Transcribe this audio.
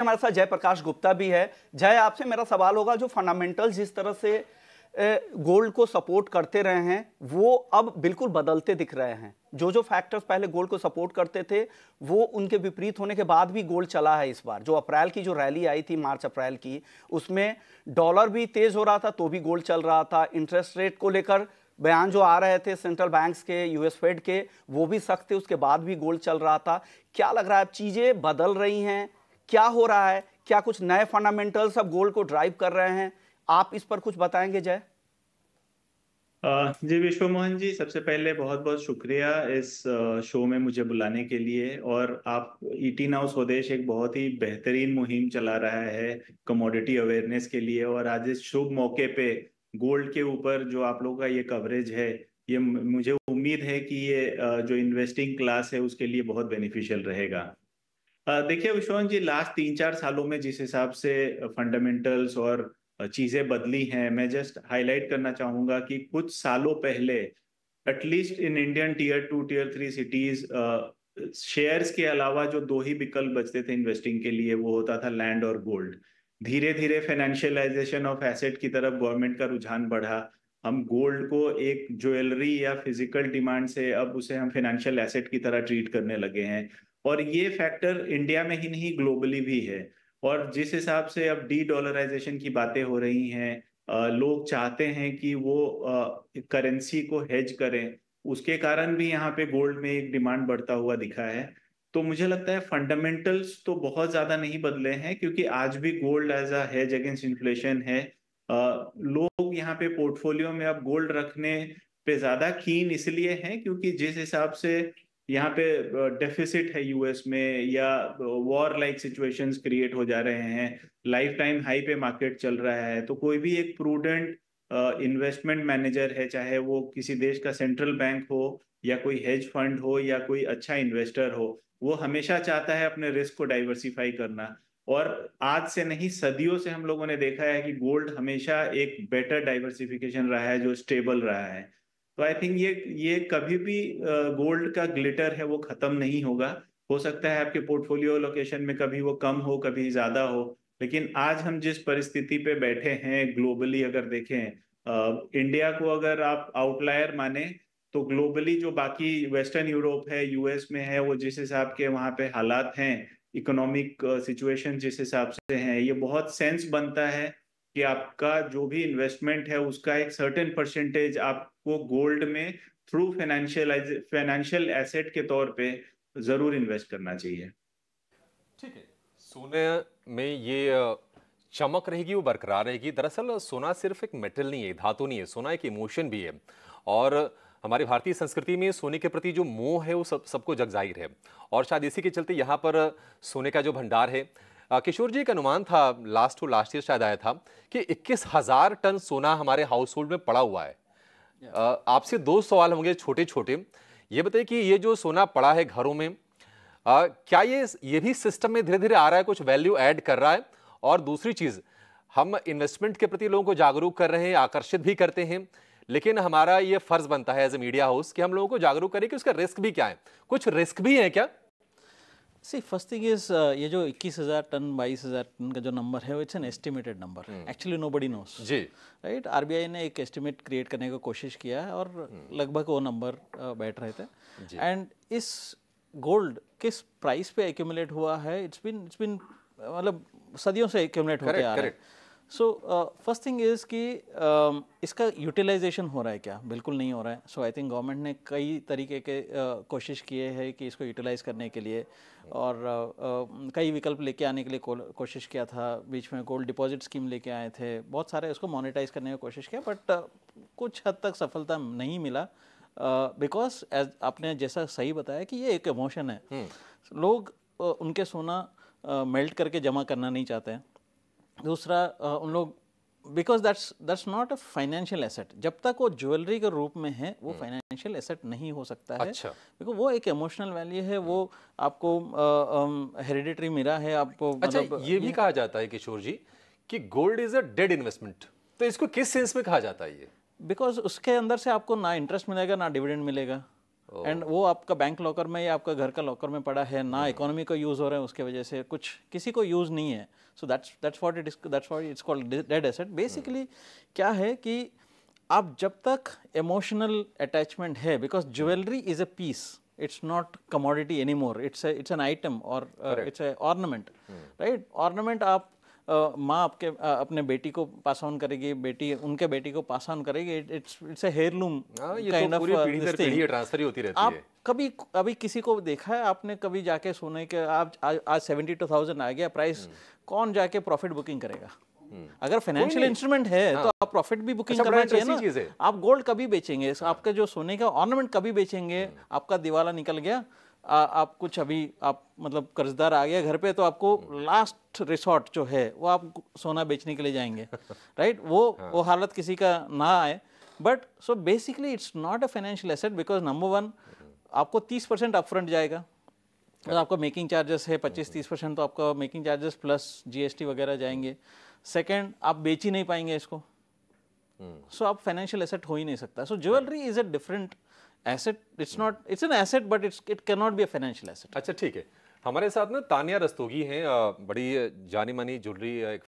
हमारे साथ जयप्रकाश गुप्ता भी है जय आपसे मेरा सवाल होगा जो फंडामेंटल जिस तरह से गोल्ड को सपोर्ट करते रहे हैं वो अब बिल्कुल बदलते दिख रहे हैं जो जो फैक्टर्स पहले गोल्ड को सपोर्ट करते थे वो उनके विपरीत होने के बाद भी गोल्ड चला है इस बार जो अप्रैल की जो रैली आई थी मार्च अप्रैल की उसमें डॉलर भी तेज़ हो रहा था तो भी गोल्ड चल रहा था इंटरेस्ट रेट को लेकर बयान जो आ रहे थे सेंट्रल बैंक्स के यूएस फेड के वो भी सख्त थे उसके बाद भी गोल्ड चल रहा था क्या लग रहा है अब चीज़ें बदल रही हैं क्या हो रहा है क्या कुछ नए फंडामेंटल सब गोल्ड को ड्राइव कर रहे हैं आप इस पर कुछ बताएंगे जय जी विश्व मोहन जी सबसे पहले बहुत बहुत शुक्रिया इस शो में मुझे बुलाने के लिए और आप ईटी e नाउ स्वदेश एक बहुत ही बेहतरीन मुहिम चला रहा है कमोडिटी अवेयरनेस के लिए और आज इस शुभ मौके पे गोल्ड के ऊपर जो आप लोगों का ये कवरेज है ये मुझे उम्मीद है कि ये जो इन्वेस्टिंग क्लास है उसके लिए बहुत बेनिफिशियल रहेगा देखिए विश्वान जी लास्ट तीन चार सालों में जिस हिसाब से फंडामेंटल्स और चीज़ें बदली हैं मैं जस्ट हाईलाइट करना चाहूंगा कि कुछ सालों पहले at least in Indian tier two tier three cities shares के अलावा जो दो ही विकल्प बचते थे इन्वेस्टिंग के लिए वो होता था लैंड और गोल्ड धीरे धीरे फाइनेंशियलाइजेशन ऑफ एसेट की तरफ गवर्नमेंट का रुझान बढ़ा हम गोल्ड को एक ज्वेलरी या फिजिकल डिमांड से अब उसे हम फाइनेंशियल एसेट की तरह ट्रीट करने लगे हैं और ये फैक्टर इंडिया में ही नहीं ग्लोबली भी है और जिस हिसाब से अब डी डॉलराइजेशन की बातें हो रही हैं लोग चाहते हैं कि वो करेंसी को हेज करें उसके कारण भी यहाँ पे गोल्ड में एक डिमांड बढ़ता हुआ दिखा है तो मुझे लगता है फंडामेंटल्स तो बहुत ज्यादा नहीं बदले हैं क्योंकि आज भी gold as a hedge against inflation है आ, लोग यहाँ पे पोर्टफोलियो में अब गोल्ड रखने पे ज्यादा कीन इसलिए हैं क्योंकि जिस हिसाब से यहाँ पे डेफिसिट है यूएस में या वॉर लाइक सिचुएशंस क्रिएट हो जा रहे हैं लाइफ टाइम हाई पे मार्केट चल रहा है तो कोई भी एक प्रूडेंट इन्वेस्टमेंट मैनेजर है चाहे वो किसी देश का सेंट्रल बैंक हो या कोई हेज फंड हो या कोई अच्छा इन्वेस्टर हो वो हमेशा चाहता है अपने रिस्क को डाइवर्सिफाई करना और आज से नहीं सदियों से हम लोगों ने देखा है कि गोल्ड हमेशा एक बेटर डाइवर्सिफिकेशन रहा है जो स्टेबल रहा है तो आई थिंक ये ये कभी भी गोल्ड का ग्लिटर है वो खत्म नहीं होगा हो सकता है आपके पोर्टफोलियो लोकेशन में कभी वो कम हो कभी ज्यादा हो लेकिन आज हम जिस परिस्थिति पे बैठे हैं ग्लोबली अगर देखें इंडिया को अगर आप आउटलायर माने तो ग्लोबली जो बाकी वेस्टर्न यूरोप है यूएस में है वो जिस हिसाब के वहाँ पे हालात हैं इकोनॉमिक सिचुएशन जिस हिसाब से हैं ये बहुत सेंस बनता है कि आपका जो भी इन्वेस्टमेंट है उसका एक सर्टेन परसेंटेज आपको गोल्ड में थ्रू फाइनेंशियल फाइनेंशियल एसेट के तौर पे ज़रूर इन्वेस्ट करना चाहिए ठीक है सोने में ये चमक रहेगी वो बरकरार रहेगी दरअसल सोना सिर्फ एक मेटल नहीं है धातु नहीं है सोना एक इमोशन भी है और हमारी भारतीय संस्कृति में सोने के प्रति जो मोह है वो सब सबको जग जाहिर है और शायद इसी के चलते यहाँ पर सोने का जो भंडार है किशोर जी एक अनुमान था लास्ट टू लास्ट ईयर शायद आया था कि इक्कीस हज़ार टन सोना हमारे हाउस होल्ड में पड़ा हुआ है आपसे दो सवाल होंगे छोटे छोटे ये बताइए कि ये जो सोना पड़ा है घरों में आ, क्या ये ये भी सिस्टम में धीरे धीरे आ रहा है कुछ वैल्यू ऐड कर रहा है और दूसरी चीज़ हम इन्वेस्टमेंट के प्रति लोगों को जागरूक कर रहे हैं आकर्षित भी करते हैं लेकिन हमारा ये फर्ज बनता है एज ए मीडिया हाउस कि हम लोगों को जागरूक करें कि उसका रिस्क भी क्या है कुछ रिस्क भी है क्या सी फर्स्ट थिंग इज ये जो 21,000 टन 22,000 टन का जो नंबर है वो it's an estimated number actually nobody knows जी राइट आरबीआई ने एक एस्टिमेट क्रिएट करने का कोशिश किया है और hmm. लगभग वो नंबर uh, बैठ रहे थे एंड इस गोल्ड किस प्राइस पे एक्यूमुलेट हुआ है इट्स बिन इट्स बिन मतलब सदियों से एक्यूमुलेट होते आ रहा है सो फर्स्ट थिंग इज़ कि uh, इसका यूटिलाइजेशन हो रहा है क्या बिल्कुल नहीं हो रहा है सो आई थिंक गवर्नमेंट ने कई तरीके के uh, कोशिश किए हैं कि इसको यूटिलाइज़ करने के लिए और uh, um, कई विकल्प लेके आने के लिए कोशिश किया था बीच में गोल्ड डिपॉजिट स्कीम लेके आए थे बहुत सारे उसको मोनिटाइज करने की कोशिश किया बट uh, कुछ हद तक सफलता नहीं मिला बिकॉज uh, एज आपने जैसा सही बताया कि ये एक इमोशन है हम्म। लोग uh, उनके सोना मेल्ट करके जमा करना नहीं चाहते हैं दूसरा उन लोग because that's that's not a financial asset जब तक वो ज्वेलरी के रूप में है वो फाइनेंशियल हम्म। एसेट नहीं हो सकता है बिकॉज अच्छा। वो एक इमोशनल वैल्यू है वो हम्म। आपको हेरिडिटरी मिला है आपको अच्छा, मतलब ये भी कहा जाता है किशोर जी कि gold is a dead investment तो इसको किस सेंस में कहा जाता है ये बिकॉज उसके अंदर से आपको ना इंटरेस्ट मिलेगा ना डिविडेंड मिलेगा एंड वो आपका बैंक लॉकर में या आपका घर का लॉकर में पड़ा है ना इकोनॉमी को यूज़ हो रहा है उसके वजह से कुछ किसी को यूज़ नहीं है so that's that's what it is that's what it's called dead asset basically क्या है कि आप जब तक इमोशनल अटैचमेंट है because jewellery is a piece it's not commodity any more it's it's an item और it's a ornament right ornament आप माँ आपके अपने बेटी को पास ऑन करेगी बेटी उनके बेटी को पास ऑन करेगी it's it's a heirloom kind of transfer ही होती रहती आप है कभी अभी किसी को देखा है आपने कभी जाके सोने के आप आज सेवेंटी टू थाउजेंड आ गया प्राइस हम्म। कौन जाके प्रॉफिट बुकिंग करेगा हम्म। अगर फाइनेंशियल इंस्ट्रूमेंट है हाँ। तो आप प्रॉफिट भी बुकिंग अच्छा, करना चाहिए ना आप गोल्ड कभी बेचेंगे हाँ। आपका जो सोने का ऑर्नामेंट कभी बेचेंगे हम्म। आपका दिवाला निकल गया आ, आप कुछ अभी आप मतलब कर्जदार आ गया घर पे तो आपको लास्ट रिसोर्ट जो है वो आप सोना बेचने के लिए जाएंगे राइट वो हाँ. वो हालत किसी का ना आए but so basically it's not a financial asset because number one आपको तीस परसेंट अपफ्रंट जाएगा तो आपका मेकिंग चार्जेस है पच्चीस हम्म। तीस परसेंट तो आपका मेकिंग चार्जेस प्लस जीएसटी वगैरह जाएंगे सेकेंड हम्म। आप बेच ही नहीं पाएंगे इसको सो हम्म। so, आप फाइनेंशियल एसेट हो ही नहीं सकता so jewellery is a different asset it's not it's an asset but it's it can not be a financial asset अच्छा ठीक है हमारे साथ ना तानिया रस्तोगी हैं बड़ी जानी मानी ज्वेलरी एक